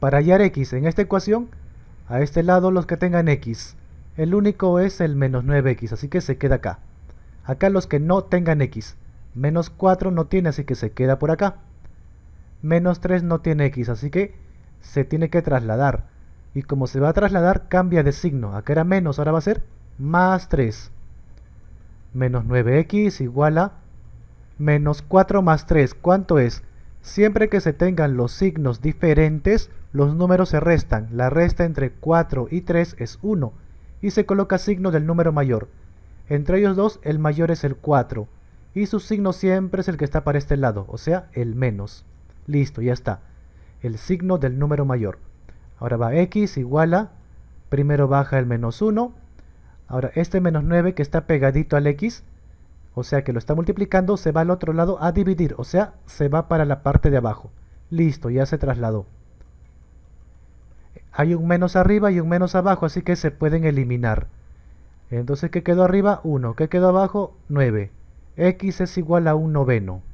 Para hallar x en esta ecuación, a este lado los que tengan x. El único es el menos 9x, así que se queda acá. Acá los que no tengan x. Menos 4 no tiene, así que se queda por acá. Menos 3 no tiene x, así que se tiene que trasladar. Y como se va a trasladar, cambia de signo. Acá era menos, ahora va a ser más 3. Menos 9x igual a menos 4 más 3. ¿Cuánto es? Siempre que se tengan los signos diferentes, los números se restan. La resta entre 4 y 3 es 1 y se coloca signo del número mayor. Entre ellos dos, el mayor es el 4 y su signo siempre es el que está para este lado, o sea, el menos. Listo, ya está. El signo del número mayor. Ahora va x igual a, primero baja el menos 1. Ahora este menos 9 que está pegadito al x o sea que lo está multiplicando, se va al otro lado a dividir. O sea, se va para la parte de abajo. Listo, ya se trasladó. Hay un menos arriba y un menos abajo, así que se pueden eliminar. Entonces, ¿qué quedó arriba? 1. ¿Qué quedó abajo? 9. X es igual a un noveno.